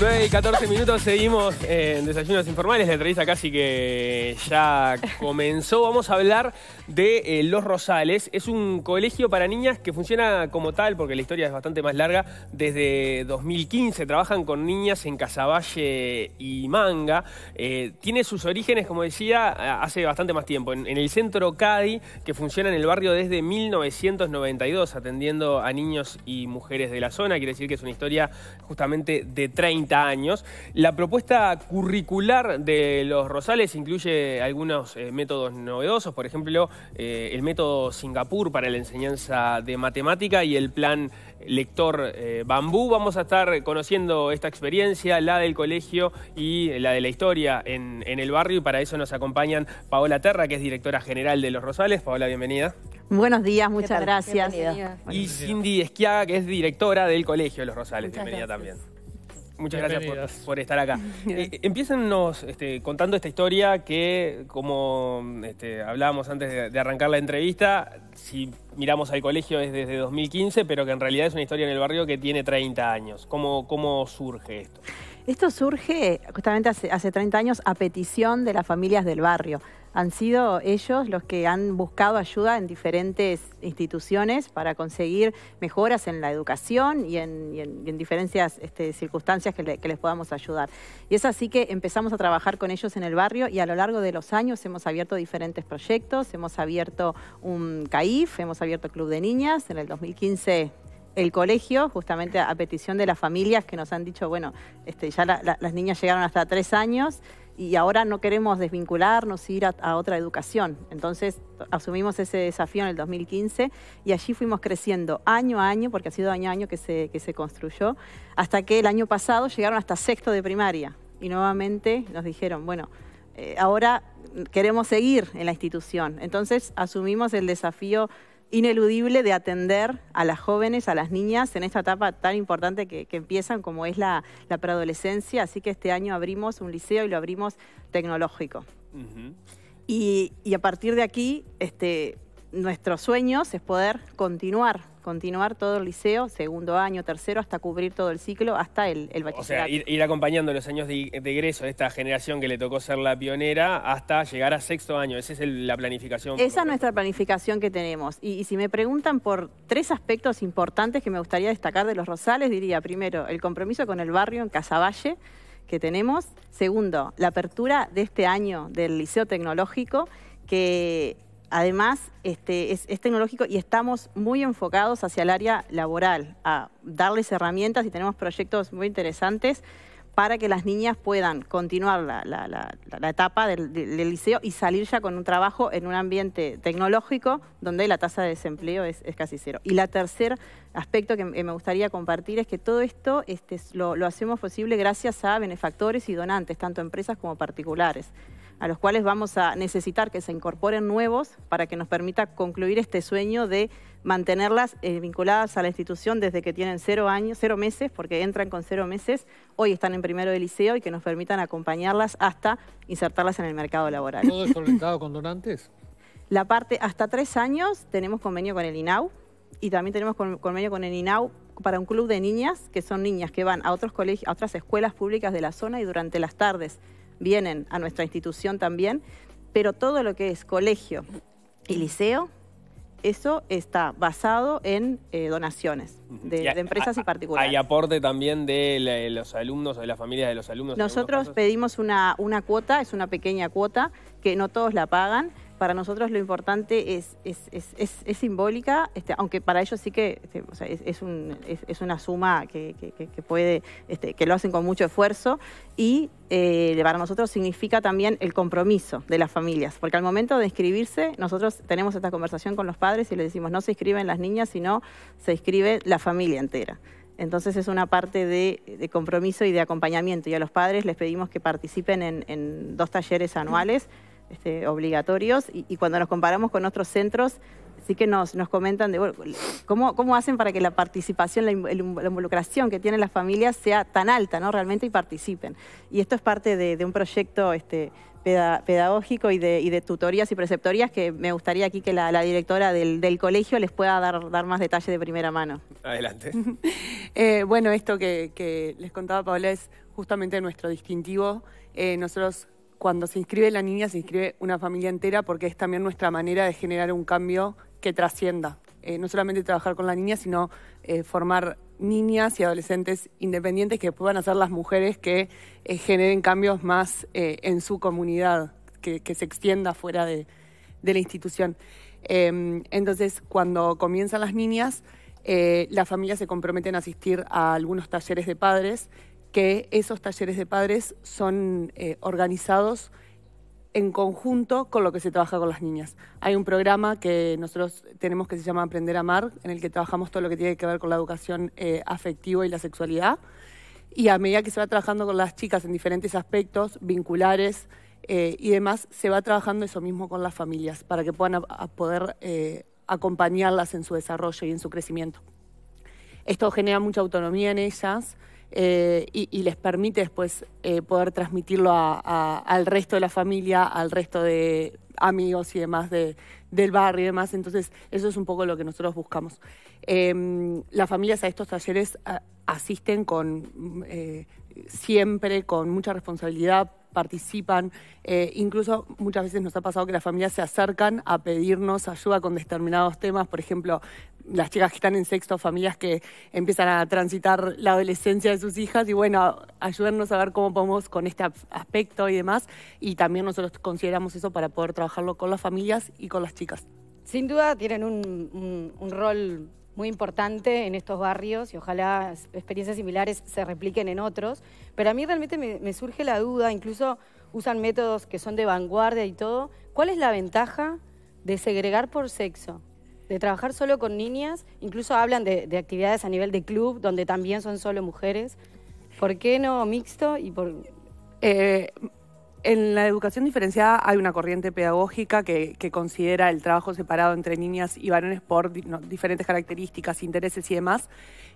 9 y 14 minutos, seguimos en Desayunos Informales. La entrevista casi que ya comenzó. Vamos a hablar de eh, Los Rosales. Es un colegio para niñas que funciona como tal, porque la historia es bastante más larga, desde 2015. Trabajan con niñas en Casaballe y Manga. Eh, tiene sus orígenes, como decía, hace bastante más tiempo, en, el centro Cadi, que funciona en el barrio desde 1992, atendiendo a niños y mujeres de la zona. Quiere decir que es una historia justamente de 30 años. La propuesta curricular de los Rosales incluye algunos eh, métodos novedosos, por ejemplo, eh, el método Singapur para la enseñanza de matemática y el plan lector eh, bambú. Vamos a estar conociendo esta experiencia, la del colegio y la de la historia en, el barrio y para eso nos acompañan Paola Terra, que es directora general de Los Rosales. Paola, bienvenida. Buenos días, muchas gracias. Y Cindy Esquiaga, que es directora del colegio de Los Rosales. bienvenida también. Muchas gracias por, estar acá. Eh, este, contando esta historia que, como este, hablábamos antes de, arrancar la entrevista, si miramos al colegio es desde 2015, pero que en realidad es una historia en el barrio que tiene 30 años. ¿Cómo, cómo surge esto? Esto surge justamente hace, hace 30 años a petición de las familias del barrio han sido ellos los que han buscado ayuda en diferentes instituciones para conseguir mejoras en la educación y en, diferentes este, circunstancias que, les podamos ayudar. Y es así que empezamos a trabajar con ellos en el barrio y a lo largo de los años hemos abierto diferentes proyectos, hemos abierto un CAIF, hemos abierto Club de Niñas, en el 2015 el colegio, justamente a petición de las familias que nos han dicho, bueno, este, ya las niñas llegaron hasta tres años y ahora no queremos desvincularnos ir a, otra educación. Entonces asumimos ese desafío en el 2015 y allí fuimos creciendo año a año, porque ha sido año a año que se, se construyó, hasta que el año pasado llegaron hasta sexto de primaria y nuevamente nos dijeron, bueno, eh, ahora queremos seguir en la institución. Entonces asumimos el desafío ineludible de atender a las jóvenes, a las niñas, en esta etapa tan importante que, empiezan como es la, preadolescencia. Así que este año abrimos un liceo y lo abrimos tecnológico. y, y, a partir de aquí, este, nuestros sueños es poder continuar, continuar todo el liceo, segundo año, tercero, hasta cubrir todo el ciclo, hasta el, bachillerato. O sea, ir, acompañando los años de, egreso de esta generación que le tocó ser la pionera hasta llegar a sexto año. Esa es la planificación. Esa es nuestra planificación que tenemos. Y, y si me preguntan por tres aspectos importantes que me gustaría destacar de los Rosales, diría primero, el compromiso con el barrio en Casaballe que tenemos. Segundo, la apertura de este año del Liceo Tecnológico, que Además, este, es, tecnológico y estamos muy enfocados hacia el área laboral, a darles herramientas y tenemos proyectos muy interesantes para que las niñas puedan continuar la, etapa del, liceo y salir ya con un trabajo en un ambiente tecnológico donde la tasa de desempleo es, casi cero. Y la tercer aspecto que me gustaría compartir es que todo esto este, lo hacemos posible gracias a benefactores y donantes, tanto empresas como particulares a los cuales vamos a necesitar que se incorporen nuevos para que nos permita concluir este sueño de mantenerlas eh, vinculadas a la institución desde que tienen cero años, cero meses, porque entran con cero meses, hoy están en primero de liceo y que nos permitan acompañarlas hasta insertarlas en el mercado laboral. ¿Todo es con donantes? La parte hasta tres años tenemos convenio con el INAU y también tenemos convenio con el INAU para un club de niñas, que son niñas que van a otros colegios, a otras escuelas públicas de la zona y durante las tardes vienen a nuestra institución también, pero todo lo que es colegio y liceo, eso está basado en eh, donaciones de, empresas y particulares. Hay aporte también de, los alumnos o de las familias de los alumnos. Nosotros pedimos una, una cuota, es una pequeña cuota que no todos la pagan para nosotros lo importante es, es, es, simbólica, este, aunque para ellos sí que este, es, un, es, una suma que, que, puede, este, que lo hacen con mucho esfuerzo y eh, para nosotros significa también el compromiso de las familias, porque al momento de inscribirse nosotros tenemos esta conversación con los padres y les decimos no se inscriben las niñas, sino se inscribe la familia entera. Entonces es una parte de, de, compromiso y de acompañamiento. Y a los padres les pedimos que participen en, dos talleres anuales. Este, obligatorios y, cuando nos comparamos con otros centros, sí que nos, comentan de ¿cómo, hacen para que la participación, la, involucración que tienen las familias sea tan alta, ¿no? Realmente y participen. Y esto es parte de, un proyecto este, pedagógico y de, y de, tutorías y preceptorías que me gustaría aquí que la, directora del, colegio les pueda dar, dar más detalles de primera mano. Adelante. Eh, bueno, esto que, les contaba Paola es justamente nuestro distintivo. Eh, nosotros cuando se inscribe la niña, se inscribe una familia entera porque es también nuestra manera de generar un cambio que trascienda. Eh, no solamente trabajar con la niña, sino eh, formar niñas y adolescentes independientes que puedan hacer las mujeres que eh, generen cambios más en su comunidad, que, se extienda fuera de, de la institución. Em, entonces, cuando comienzan las niñas, las familias se comprometen a asistir a algunos talleres de padres que esos talleres de padres son eh, organizados en conjunto con lo que se trabaja con las niñas. Hay un programa que nosotros tenemos que se llama Aprender a Amar, en el que trabajamos todo lo que tiene que ver con la educación eh, afectiva y la sexualidad. Y a medida que se va trabajando con las chicas en diferentes aspectos, vinculares eh, y demás, se va trabajando eso mismo con las familias, para que puedan poder acompañarlas en su desarrollo y en su crecimiento. Esto genera mucha autonomía en ellas. Eh, y, les permite después eh, poder transmitirlo al resto de la familia, al resto de amigos y demás del barrio y demás. Entonces, eso es un poco lo que nosotros buscamos. Em, las familias a estos talleres asisten con eh, siempre con mucha responsabilidad, participan. incluso muchas veces nos ha pasado que las familias se acercan a pedirnos ayuda con determinados temas, por ejemplo, las chicas que están en sexto, familias que empiezan a transitar la adolescencia de sus hijas y bueno, ayudarnos a ver cómo podemos con este aspecto y demás. Y también nosotros consideramos eso para poder trabajarlo con las familias y con las chicas. Sin duda tienen un, rol muy importante en estos barrios y ojalá experiencias similares se repliquen en otros. Pero a mí realmente me surge la duda, incluso usan métodos que son de vanguardia y todo. ¿Cuál es la ventaja de segregar por sexo? de trabajar solo con niñas, incluso hablan de, actividades a nivel de club, donde también son solo mujeres. ¿Por qué no mixto? Y por... Eh, en la educación diferenciada hay una corriente pedagógica que, considera el trabajo separado entre niñas y varones por diferentes características, intereses y demás.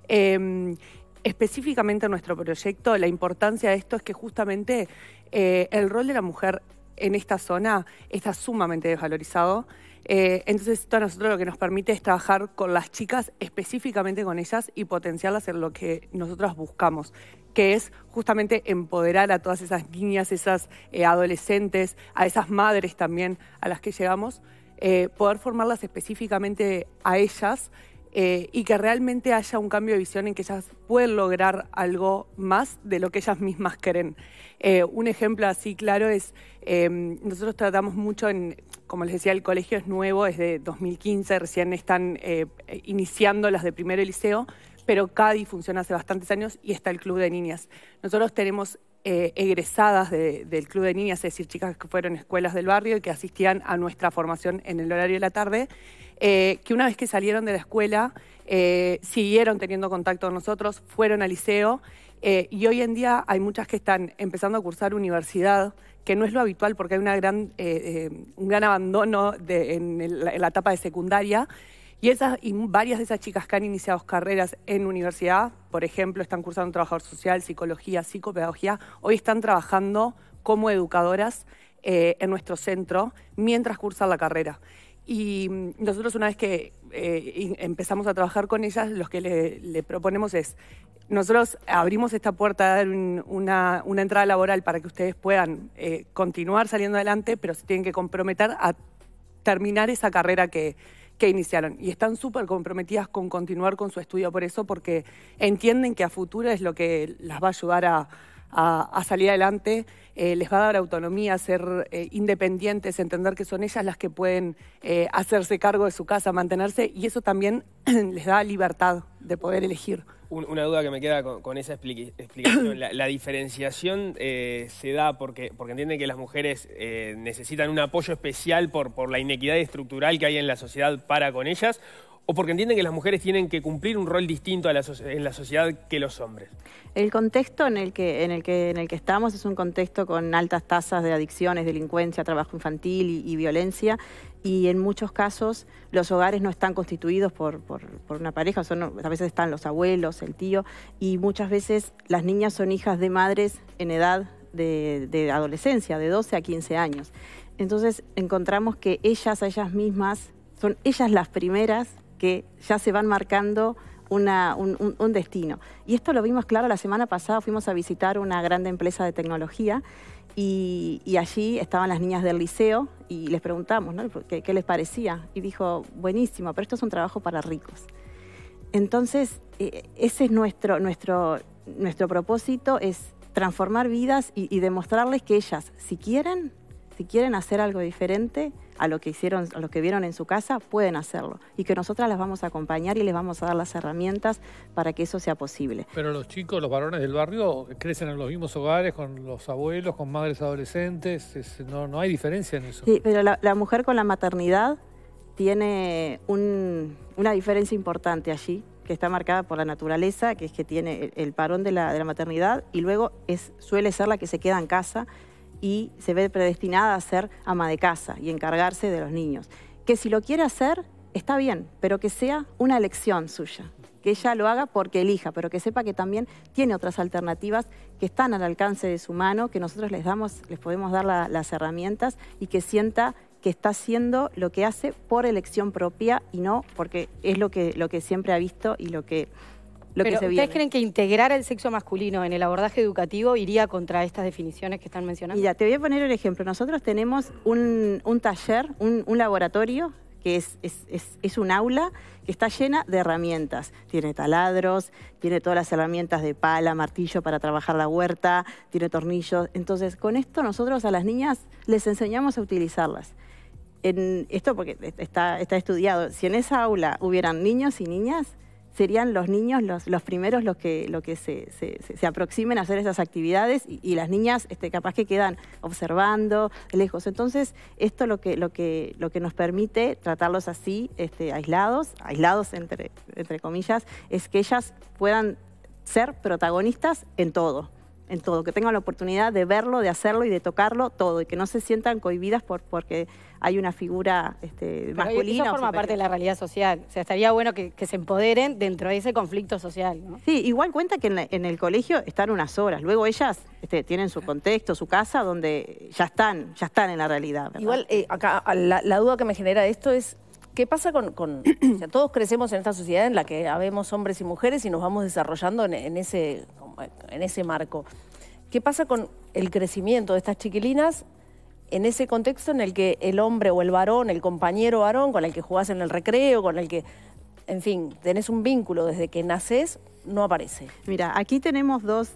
Em, específicamente en nuestro proyecto, la importancia de esto es que justamente eh, el rol de la mujer en esta zona está sumamente desvalorizado. Eh, entonces esto a nosotros lo que nos permite es trabajar con las chicas, específicamente con ellas, y potenciarlas en lo que nosotros buscamos, que es justamente empoderar a todas esas niñas, esas eh, adolescentes, a esas madres también a las que llegamos, eh, poder formarlas específicamente a ellas eh, y que realmente haya un cambio de visión en que ellas pueden lograr algo más de lo que ellas mismas creen. Eh, un ejemplo así claro es, em, nosotros tratamos mucho en, como les decía, el colegio es nuevo, es de 2015, recién están eh, iniciando las de primero liceo, pero CADI funciona hace bastantes años y está el Club de Niñas. Nosotros tenemos egresadas del Club de Niñas, es decir, chicas que fueron a escuelas del barrio y que asistían a nuestra formación en el horario de la tarde. Eh, que una vez que salieron de la escuela, eh, siguieron teniendo contacto con nosotros, fueron al liceo eh, y hoy en día hay muchas que están empezando a cursar universidad, que no es lo habitual porque hay un gran abandono en, la etapa de secundaria. Y, varias de esas chicas que han iniciado carreras en universidad, por ejemplo, están cursando trabajador social, psicología, psicopedagogía, hoy están trabajando como educadoras en nuestro centro mientras cursan la carrera. Y nosotros una vez que eh, empezamos a trabajar con ellas, lo que le, proponemos es, nosotros abrimos esta puerta a dar una, entrada laboral para que ustedes puedan eh, continuar saliendo adelante, pero se tienen que comprometer a terminar esa carrera que, que iniciaron. Y están súper comprometidas con continuar con su estudio por eso, porque entienden que a futuro es lo que las va a ayudar a a, salir adelante, eh, les va a dar autonomía, ser eh, independientes, entender que son ellas las que pueden eh, hacerse cargo de su casa, mantenerse, y eso también les da libertad de poder elegir. Una duda que me queda con, esa explicación. La, diferenciación se da porque, entienden que las mujeres necesitan un apoyo especial por la inequidad estructural que hay en la sociedad para con ellas, o porque entienden que las mujeres tienen que cumplir un rol distinto en la sociedad que los hombres. El contexto en el, que, en, el que, en el que estamos es un contexto con altas tasas de adicciones, delincuencia, trabajo infantil y, violencia, y en muchos casos los hogares no están constituidos por, una pareja, a veces están los abuelos, el tío, y muchas veces las niñas son hijas de madres en edad de, de adolescencia, de 12 a 15 años. Entonces encontramos que ellas a ellas mismas son ellas las primeras que ya se van marcando un, destino. Y esto lo vimos claro la semana pasada, fuimos a visitar una grande empresa de tecnología y, allí estaban las niñas del liceo y les preguntamos ¿Qué, les parecía. Y dijo, buenísimo, pero esto es un trabajo para ricos. Entonces, eh, ese es nuestro, nuestro, propósito, es transformar vidas y demostrarles que ellas, si quieren, si quieren hacer algo diferente, a lo que hicieron, a que vieron en su casa, pueden hacerlo. Y que nosotras las vamos a acompañar y les vamos a dar las herramientas para que eso sea posible. Pero los chicos, los varones del barrio, crecen en los mismos hogares, con los abuelos, con madres adolescentes, no, hay diferencia en eso. Sí, pero la, mujer con la maternidad tiene una diferencia importante allí, que está marcada por la naturaleza, que es que tiene el, parón de la, maternidad y luego suele ser la que se queda en casa y se ve predestinada a ser ama de casa y encargarse de los niños. Que si lo quiere hacer, está bien, pero que sea una elección suya. Que ella lo haga porque elija, pero que sepa que también tiene otras alternativas que están al alcance de su mano, que nosotros les damos, les podemos dar las herramientas y que sienta que está haciendo lo que hace por elección propia y no porque es lo que, lo que siempre ha visto y lo que ¿Ustedes creen que integrar el sexo masculino en el abordaje educativo iría contra estas definiciones que están mencionando? Mira, te voy a poner un ejemplo. Nosotros tenemos un, taller, un, laboratorio que es, es, un aula que está llena de herramientas. Tiene taladros, tiene todas las herramientas de pala, martillo para trabajar la huerta, tiene tornillos. Entonces, con esto nosotros a las niñas les enseñamos a utilizarlas. En esto porque está, está estudiado. Si en esa aula hubieran niños y niñas, serían los niños los, los primeros los que, lo que se, se, se, aproximen a hacer esas actividades y, las niñas este, capaz que quedan observando lejos. Entonces, esto lo que, lo que, lo que nos permite tratarlos así, este, aislados, aislados entre, entre comillas, es que ellas puedan ser protagonistas en todo en todo, que tengan la oportunidad de verlo, de hacerlo y de tocarlo todo, y que no se sientan cohibidas por, porque hay una figura este, masculina. Eso forma parte de la realidad social. O sea, estaría bueno que, se empoderen dentro de ese conflicto social. Sí, igual cuenta que en, el colegio están unas horas. Luego ellas este, tienen su contexto, su casa, donde ya están, ya están en la realidad. Igual, eh, acá la duda que me genera esto es ¿Qué pasa con...? o sea, todos crecemos en esta sociedad en la que habemos hombres y mujeres y nos vamos desarrollando en, ese, en ese marco. ¿Qué pasa con el crecimiento de estas chiquilinas en ese contexto en el que el hombre o el varón, el compañero varón con el que jugás en el recreo, con el que, en fin, tenés un vínculo desde que naces no aparece. Mira, aquí tenemos dos,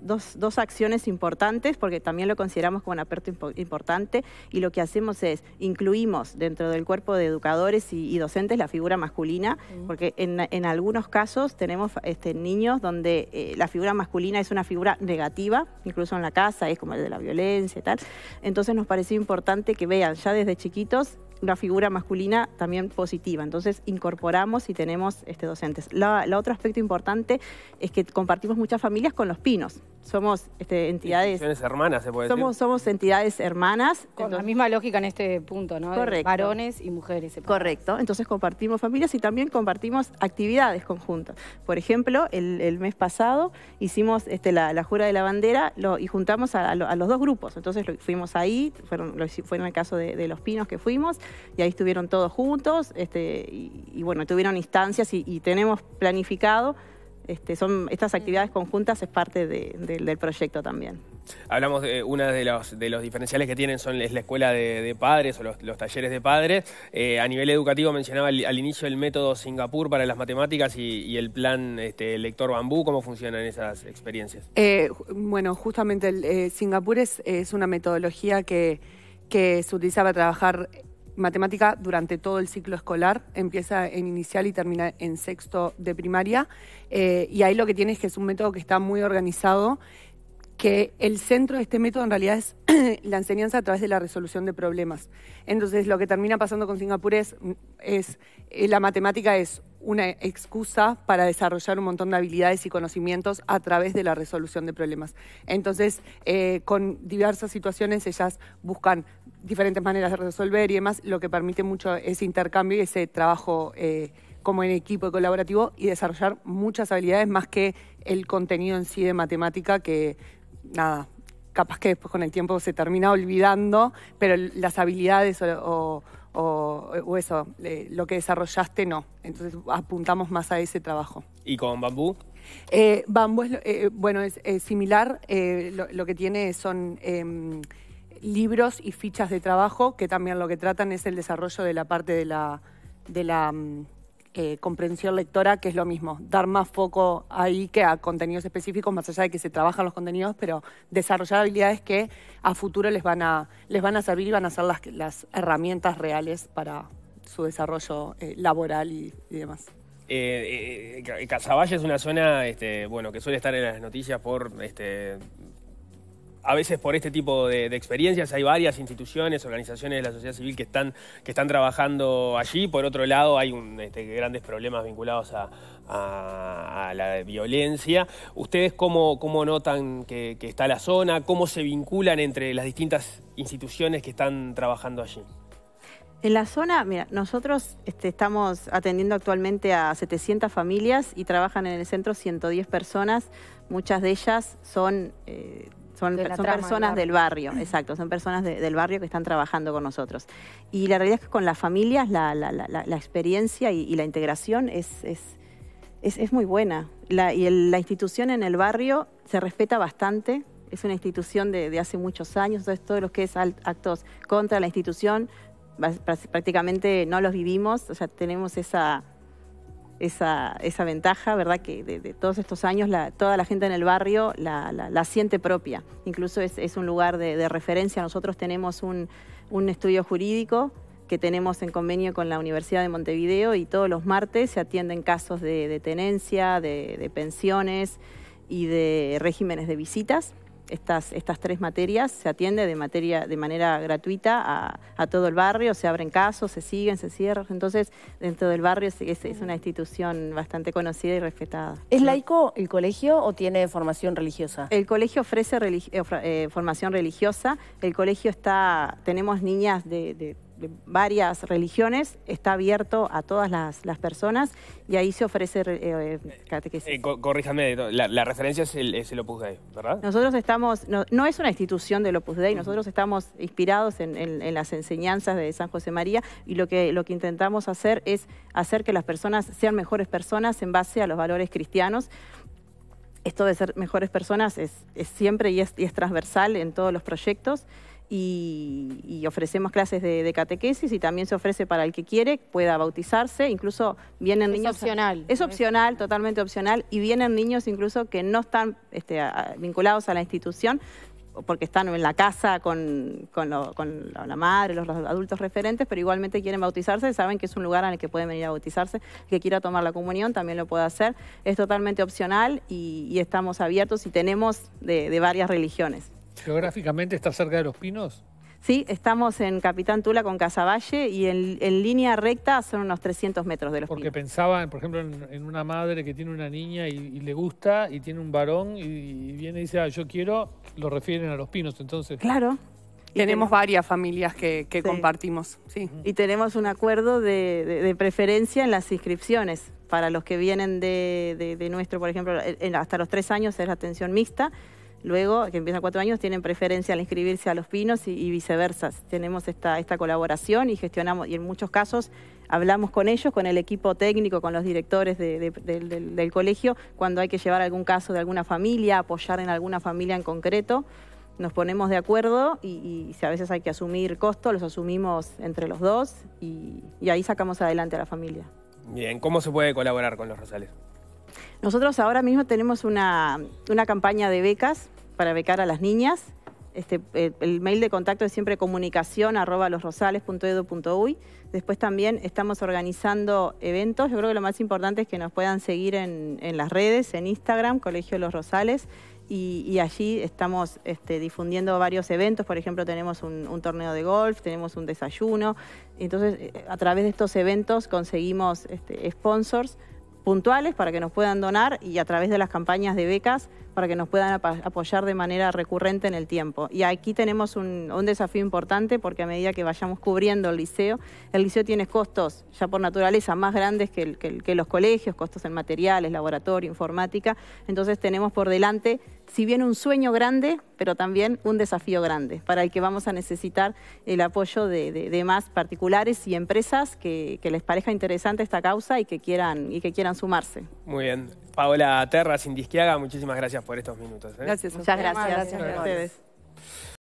acciones importantes, porque también lo consideramos como un aperto importante, y lo que hacemos es, incluimos dentro del cuerpo de educadores y, docentes la figura masculina, porque en, algunos casos tenemos este, niños donde eh, la figura masculina es una figura negativa, incluso en la casa, es como el de la violencia y tal. Entonces nos pareció importante que vean ya desde chiquitos una figura masculina también positiva. Entonces incorporamos y tenemos este, docentes. La, otro aspecto importante es que compartimos muchas familias con los pinos. Somos este, entidades... hermanas, se puede somos, decir? Somos entidades hermanas. Con la misma lógica en este punto, ¿no? Correcto. Varones y mujeres. Correcto. Entonces compartimos familias y también compartimos actividades conjuntas. Por ejemplo, el, mes pasado hicimos este, la, jura de la bandera y juntamos a, los dos grupos. Entonces fuimos ahí, fueron, fue en el caso de, los pinos que fuimos, y ahí estuvieron todos juntos. Este, y, bueno, tuvieron instancias y tenemos planificado este, son, estas actividades conjuntas es parte del proyecto también. Hablamos de una de los, diferenciales que tienen son es la escuela de, padres o los, talleres de padres. Eh, a nivel educativo mencionaba al, inicio el método Singapur para las matemáticas y, el plan este, Lector Bambú. ¿Cómo funcionan esas experiencias? Eh, bueno, justamente eh, Singapur es, es, una metodología que, que se utiliza para trabajar matemática durante todo el ciclo escolar, empieza en inicial y termina en sexto de primaria, eh, y ahí lo que tiene es que es un método que está muy organizado, que el centro de este método en realidad es la enseñanza a través de la resolución de problemas. Entonces, lo que termina pasando con Singapur es, eh, la matemática es una excusa para desarrollar un montón de habilidades y conocimientos a través de la resolución de problemas. Entonces, eh, con diversas situaciones, ellas buscan diferentes maneras de resolver y demás, lo que permite mucho ese intercambio y ese trabajo eh, como en equipo y colaborativo y desarrollar muchas habilidades más que el contenido en sí de matemática que, nada, capaz que después con el tiempo se termina olvidando, pero las habilidades o, eso, eh, lo que desarrollaste no. Entonces apuntamos más a ese trabajo. ¿Y con bambú? Eh, bambú es, bueno, es, similar, lo, que tiene son em, libros y fichas de trabajo que también lo que tratan es el desarrollo de la parte de la, de la mm, eh, comprensión lectora, que es lo mismo, dar más foco ahí que a contenidos específicos, más allá de que se trabajan los contenidos, pero desarrollar habilidades que a futuro les van a, les van a servir y van a ser las, herramientas reales para su desarrollo eh, laboral y, demás. Eh, eh es una zona este, bueno, que suele estar en las noticias por este, a veces por este tipo de, experiencias hay varias instituciones, organizaciones de la sociedad civil que están, que están trabajando allí. Por otro lado, hay este, grandes problemas vinculados a, la violencia. ¿Ustedes cómo, notan que, está la zona? ¿Cómo se vinculan entre las distintas instituciones que están trabajando allí? En la zona, mira, nosotros este, estamos atendiendo actualmente a 700 familias y trabajan en el centro 110 personas. Muchas de ellas son... Eh, son, personas del barrio. exacto, son personas del barrio que están trabajando con nosotros. Y la realidad es que con las familias la, experiencia y, la integración es, muy buena. y la institución en el barrio se respeta bastante, es una institución de, hace muchos años, entonces todos los que es actos contra la institución prácticamente no los vivimos, o sea, tenemos esa, esa, ventaja, ¿verdad? Que de, todos estos años toda la gente en el barrio la, siente propia. Incluso es, un lugar de, referencia. Nosotros tenemos un, estudio jurídico que tenemos en convenio con la Universidad de Montevideo y todos los martes se atienden casos de, tenencia, de pensiones y de regímenes de visitas estas, estas tres materias, se atiende de, materia, de manera gratuita a, todo el barrio, se abren casos, se siguen, se cierran, entonces dentro del barrio es, una institución bastante conocida y respetada. ¿Es laico el colegio o tiene formación religiosa? El colegio ofrece eh, eh, formación religiosa, el colegio está, tenemos niñas de varias religiones, está abierto a todas las, personas y ahí se ofrece eh, eh, corríjame, la, referencia es el, Opus Dei, ¿verdad? Nosotros estamos, no, es una institución del Opus Dei, nosotros estamos inspirados en, las enseñanzas de San José María y lo que, lo que intentamos hacer es hacer que las personas sean mejores personas en base a los valores cristianos esto de ser mejores personas es, siempre y es, transversal en todos los proyectos y, ofrecemos clases de, catequesis y también se ofrece para el que quiere, pueda bautizarse, incluso vienen niños... es opcional. Es opcional, totalmente opcional, y vienen niños incluso que no están este, vinculados a la institución, porque están en la casa con, la madre, los adultos referentes, pero igualmente quieren bautizarse, saben que es un lugar en el que pueden venir a bautizarse, que quiera tomar la comunión también lo puede hacer, es totalmente opcional y, estamos abiertos y tenemos de varias religiones. ¿Geográficamente está cerca de Los Pinos? Sí, estamos en Capitán Tula con Casavalle y en, línea recta son unos 300 metros de los Pinos. Porque pensaba, por ejemplo, en, una madre que tiene una niña y, le gusta y tiene un varón y, viene y dice, ah, yo quiero, lo refieren a los pinos entonces. Claro. tenemos varias familias que, compartimos, sí. Y tenemos un acuerdo de, preferencia en las inscripciones para los que vienen de, nuestro, por ejemplo, hasta los tres años es atención mixta Luego, que empiezan cuatro años, tienen preferencia al inscribirse a los pinos y, viceversa. Tenemos esta, esta colaboración y gestionamos, y en muchos casos hablamos con ellos, con el equipo técnico, con los directores del, colegio, cuando hay que llevar algún caso de alguna familia, apoyar en alguna familia en concreto nos ponemos de acuerdo y, si a veces hay que asumir costos, los asumimos entre los dos y, ahí sacamos adelante a la familia. Bien, ¿cómo se puede colaborar con los Rosales? Nosotros ahora mismo tenemos una, campaña de becas para becar a las niñas. Este, el, mail de contacto es siempre comunicación Después también estamos organizando eventos. Yo creo que lo más importante es que nos puedan seguir en, las redes, en Instagram, Colegio Los Rosales. Y, allí estamos este, difundiendo varios eventos. Por ejemplo, tenemos un, torneo de golf, tenemos un desayuno. Entonces, eh, a través de estos eventos conseguimos este, sponsors puntuales para que nos puedan donar y a través de las campañas de becas para que nos puedan apoyar de manera recurrente en el tiempo. Y aquí tenemos un, desafío importante porque a medida que vayamos cubriendo el liceo, el liceo tiene costos ya por naturaleza más grandes que, que, los colegios, costos en materiales, laboratorio, informática. Entonces tenemos por delante, si bien un sueño grande, pero también un desafío grande para el que vamos a necesitar el apoyo de, más particulares y empresas que, les parezca interesante esta causa y que quieran, y que quieran sumarse. Muy bien. Paola Terra, Sindisquiaga, muchísimas gracias por estos minutos. ¿eh? Gracias, muchas gracias. gracias. ustedes.